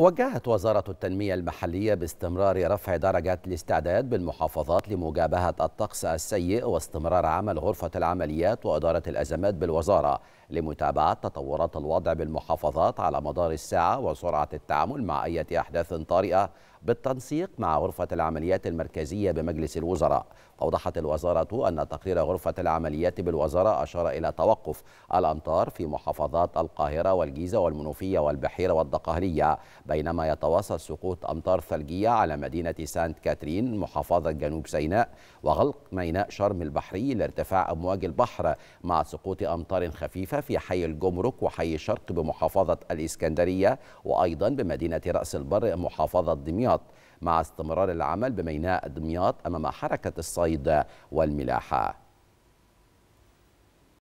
وجهت وزارة التنمية المحلية باستمرار رفع درجة الاستعداد بالمحافظات لمجابهة الطقس السيء واستمرار عمل غرفة العمليات وإدارة الأزمات بالوزارة لمتابعة تطورات الوضع بالمحافظات على مدار الساعة وسرعة التعامل مع أي أحداث طارئة بالتنسيق مع غرفة العمليات المركزية بمجلس الوزراء أوضحت الوزارة أن تقرير غرفة العمليات بالوزارة أشار إلى توقف الأمطار في محافظات القاهرة والجيزة والمنوفية والبحيرة والدقهلية بينما يتواصل سقوط أمطار ثلجية على مدينة سانت كاترين محافظة جنوب سيناء وغلق ميناء شرم البحري لارتفاع أمواج البحر مع سقوط أمطار خفيفة في حي الجمرك وحي الشرق بمحافظة الإسكندرية وأيضا بمدينة رأس البر محافظة دمياط مع استمرار العمل بميناء دمياط أمام حركة الصيد والملاحة